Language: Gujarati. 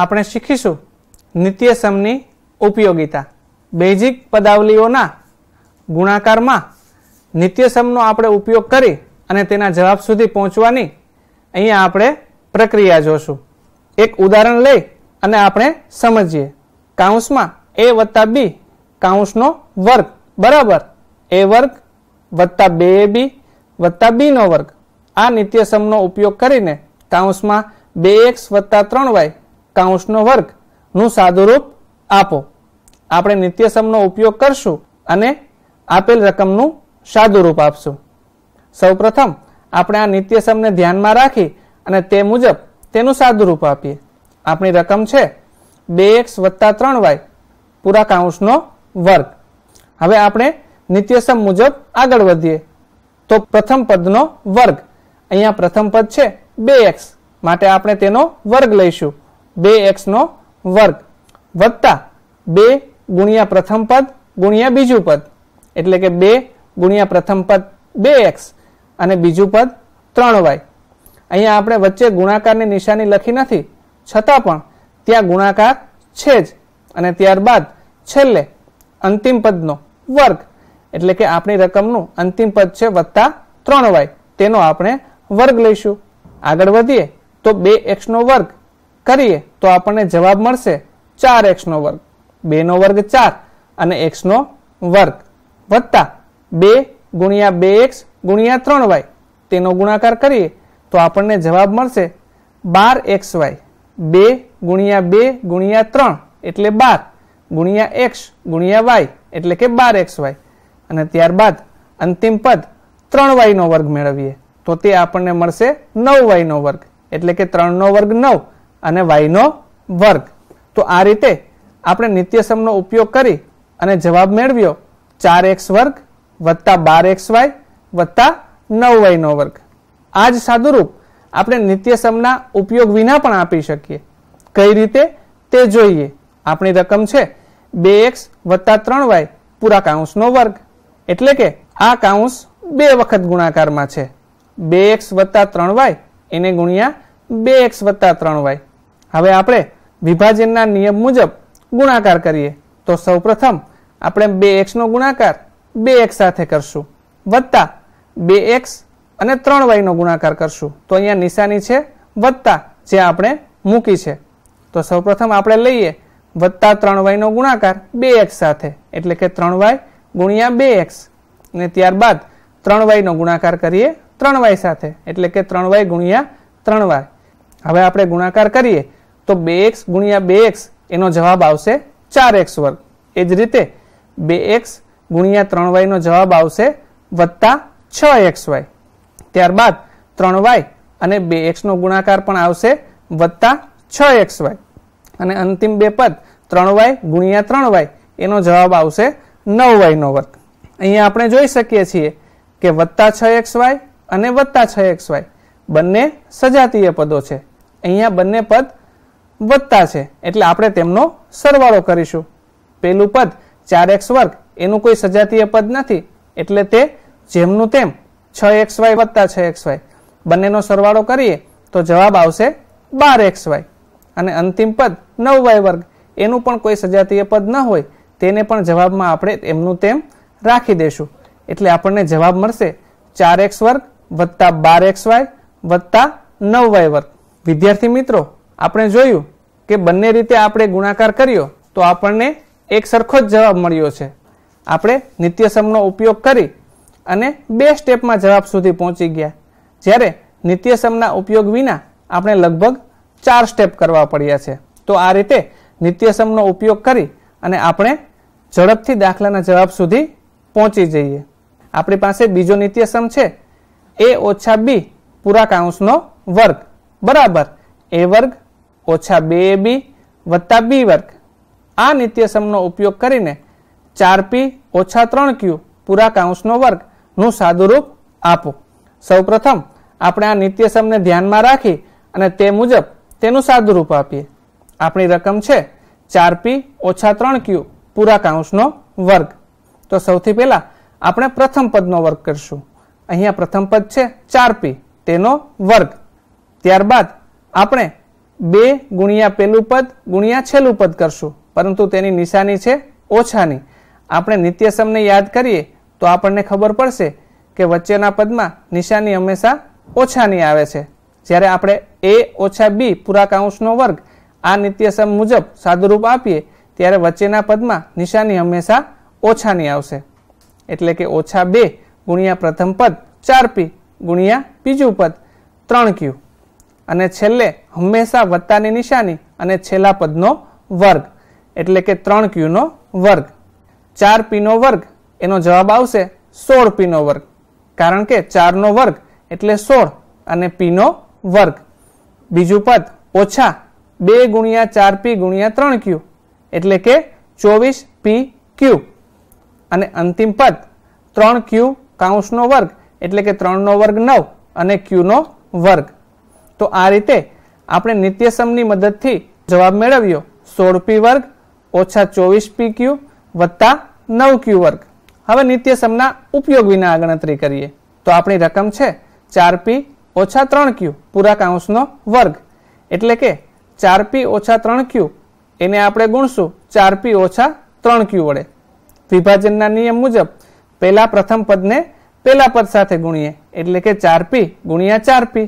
આપણે શીખીશું નિત્યસમની ઉપયોગિતા બેઝિક પદાવલીઓના ગુણાકારમાં નિત્યસમનો આપણે ઉપયોગ કરી અને તેના જવાબ સુધી પહોંચવાની અહીંયા આપણે પ્રક્રિયા જોશું એક ઉદાહરણ લઈ અને આપણે સમજીએ કાઉન્સમાં એ વત્તા બી કાઉન્સનો વર્ગ બરાબર એ વર્ગ વત્તા બે એ બી વત્તા બીનો વર્ગ આ નિત્યસમનો ઉપયોગ કરીને કાઉન્સમાં બે એક્સ વત્તા ત્રણ વાય કાઉન્સનો વર્ગનું સાદુરૂપ આપો આપણે નિત્યસમનો ઉપયોગ કરશું અને આપેલ રકમનું સાદુરૂપ આપશું સૌપ્રથમ આપણે આ નિત્યસમને ધ્યાનમાં રાખી અને તે મુજબ તેનું સાદુરૂપ આપીએ આપણી રકમ છે બે એક્સ વત્તા ત્રણ વાય પૂરા કાઉન્સનો વર્ગ હવે આપણે નિત્યસમ મુજબ આગળ વધીએ તો પ્રથમ પદનો વર્ગ અહીંયા પ્રથમ પદ છે બે એક્સ માટે આપણે તેનો વર્ગ લઈશું બે એક્સનો વર્ગ વત્તા બે ગુણ્યા પ્રથમ પદ ગુણ્યા બીજું પદ એટલે કે બે ગુણ્યા પ્રથમ પદ બે એક્સ અને બીજું પદ ત્રણ વાય અહીંયા આપણે વચ્ચે ગુણાકારની નિશાની લખી નથી છતાં પણ ત્યાં ગુણાકાર છે જ અને ત્યારબાદ છેલ્લે અંતિમ પદનો વર્ગ એટલે કે આપણી રકમનું અંતિમ પદ છે વત્તા ત્રણ વાય તેનો આપણે વર્ગ લઈશું આગળ વધીએ તો બે એક્સનો વર્ગ કરીએ તો આપણને જવાબ મળશે ચાર એક્સનો વર્ગ બેનો વર્ગ ચાર અને એક્સનો વર્ગ વત્તા બે ગુણ્યા બે એક્સ ગુણ્યા ત્રણ વાય તેનો ગુણાકાર કરીએ તો આપણને જવાબ મળશે બાર એક્સ વાય બે ગુણ્યા બે ગુણ્યા ત્રણ એટલે બાર ગુણ્યા એક્સ ગુણ્યા વાય એટલે કે બાર એક્સ વાય અને ત્યારબાદ અંતિમ પદ ત્રણ વાયનો વર્ગ મેળવીએ તો તે આપણને મળશે નવ વાયનો વર્ગ એટલે કે ત્રણનો વર્ગ નવ અને વાયનો વર્ગ તો આ રીતે આપણે નિત્યસમનો ઉપયોગ કરી અને જવાબ મેળવ્યો ચાર એક્સ વર્ગ વત્તા બાર એક્સ વાય વત્તા નવ વાયનો વર્ગ આ જ સાદુરૂપ આપણે નિત્યસમના ઉપયોગ વિના પણ આપી શકીએ કઈ રીતે તે જોઈએ આપણી રકમ છે બે એક્સ વત્તા ત્રણ વાય પૂરા કાઉન્સનો વર્ગ એટલે કે આ કાઉન્સ બે વખત ગુણાકારમાં છે બે એક્સ વત્તા ત્રણ વાય એને ગુણ્યા બે એક્સ વત્તા ત્રણ વાય હવે આપણે વિભાજનના નિયમ મુજબ ગુણાકાર કરીએ તો સૌપ્રથમ આપણે બે એક્સનો ગુણાકાર બે એક્સ સાથે કરશું વત્તા બે એક્સ અને ત્રણ વાયનો ગુણાકાર કરશું તો અહીંયા નિશાની છે વત્તા જે આપણે મૂકી છે તો સૌ પ્રથમ આપણે લઈએ વત્તા ત્રણ વાયનો ગુણાકાર બે એક્સ સાથે એટલે કે ત્રણ વાય ગુણ્યા બે એક્સ અને ત્યારબાદ ત્રણ વાયનો ગુણાકાર કરીએ ત્રણ વાય સાથે એટલે કે ત્રણ વાય ગુણ્યા ત્રણ વાય હવે આપણે ગુણાકાર કરીએ તો બે એક્સ ગુણ્યા બે એક્સ એનો જવાબ આવશે ચાર એક્સ વર્ગ એ જ રીતે બે એક્સ ગુણ્યા ત્રણ વાયનો જવાબ આવશે વત્તા છ એક્સ વાય ત્યારબાદ ત્રણ વાય અને બે એક્સનો ગુણાકાર પણ આવશે વત્તા છ એક્સ વાય અને અંતિમ બે પદ ત્રણ વાય ગુણ્યા ત્રણ વાય એનો જવાબ આવશે નવ વાયનો વર્ગ અહીંયા આપણે જોઈ શકીએ છીએ કે વત્તા છ એક્સ વાય અને વત્તા છ એક્સ વાય બંને સજાતીય પદો છે અહીંયા બંને પદ વધતા છે એટલે આપણે તેમનો સરવાળો કરીશું પહેલું પદ ચાર એક્સ વર્ગ એનું કોઈ સજાતીય પદ નથી એટલે તે જેમનું તેમ છ એક્સ વાય વત્તા છ એક્સ વાય બંનેનો સરવાળો કરીએ તો જવાબ આવશે બાર એક્સ વાય અને અંતિમ પદ નવ વાય વર્ગ એનું પણ કોઈ સજાતીય પદ ન હોય તેને પણ જવાબમાં આપણે એમનું તેમ રાખી દેશું એટલે આપણને જવાબ મળશે ચાર એક્સ વર્ગ વત્તા બાર એક્સ વાય વત્તા નવ વાય વર્ગ વિદ્યાર્થી મિત્રો આપણે જોયું કે બંને રીતે આપણે ગુણાકાર કર્યો તો આપણને એક સરખો જ જવાબ મળ્યો છે આપણે નિત્યસમનો ઉપયોગ કરી અને બે સ્ટેપમાં જવાબ સુધી પહોંચી ગયા જ્યારે નિત્યસમના ઉપયોગ વિના આપણે લગભગ ચાર સ્ટેપ કરવા પડ્યા છે તો આ રીતે નિત્યસમનો ઉપયોગ કરી અને આપણે ઝડપથી દાખલાના જવાબ સુધી પહોંચી જઈએ આપણી પાસે બીજો નિત્યસમ છે એ ઓછા બી પૂરા કાઉન્સનો વર્ગ બરાબર એ વર્ગ ઓછા બે એ બી વત્તા બી વર્ગ આ નિત્યસમનો ઉપયોગ કરીને ચાર પી ઓછા ત્રણ ક્યુ પૂરા કાઉન્સનો વર્ગનું સાદુરૂપ આપો સૌપ્રથમ આપણે આ નિત્યસમને ધ્યાનમાં રાખી અને તે મુજબ તેનું સાદુરૂપ આપીએ આપણી રકમ છે ચાર પી ઓછા ત્રણ ક્યુ પૂરા કાઉન્સનો વર્ગ તો સૌથી પહેલા આપણે પ્રથમ પદનો વર્ગ કરશું અહીંયા પ્રથમ પદ છે ચાર પી તેનો વર્ગ ત્યારબાદ આપણે બે ગુણ્યા પેલું પદ ગુણ્યા છેલ્લું પદ કરશું પરંતુ તેની નિશાની છે ઓછાની આપણે નિત્યસમને યાદ કરીએ તો આપણને ખબર પડશે કે વચ્ચેના પદમાં નિશાની હંમેશા ઓછાની આવે છે જ્યારે આપણે એ ઓછા બી પુરાકાંશનો વર્ગ આ નિત્યસમ મુજબ સાદુરૂપ આપીએ ત્યારે વચ્ચેના પદમાં નિશાની હંમેશા ઓછાની આવશે એટલે કે ઓછા બે ગુણ્યા પ્રથમ પદ ચાર પી ગુણ્યા બીજું પદ ત્રણ ક્યુ અને છેલ્લે હંમેશા વત્તાની નિશાની અને છેલ્લા પદનો વર્ગ એટલે કે ત્રણ ક્યુનો વર્ગ ચાર પીનો વર્ગ એનો જવાબ આવશે સોળ પીનો વર્ગ કારણ કે ચારનો વર્ગ એટલે સોળ અને પીનો વર્ગ બીજું પદ ઓછા બે ગુણ્યા ચાર પી ગુણ્યા ત્રણ ક્યુ એટલે કે ચોવીસ પી ક્યુ અને અંતિમ પદ ત્રણ ક્યુ કાઉન્સનો વર્ગ એટલે કે ત્રણનો વર્ગ નવ અને ક્યુનો વર્ગ તો આ રીતે આપણે નિત્યસમની મદદથી જવાબ મેળવ્યો સોળ પી વર્ગ ઓછા ચોવીસ પી ક્યુ વત્તા નવ ક્યુ વર્ગ હવે નિત્યસમના ઉપયોગ વિના ગણતરી કરીએ તો આપણી રકમ છે ચાર પી ઓછા ત્રણ ક્યુ પૂરા કાંસનો વર્ગ એટલે કે ચાર પી ઓછા ત્રણ ક્યુ એને આપણે ગુણશું ચાર પી ઓછા ત્રણ ક્યુ વડે વિભાજનના નિયમ મુજબ પહેલા પ્રથમ પદને પહેલા પદ સાથે ગુણીએ એટલે કે ચાર પી ગુણ્યા ચાર પી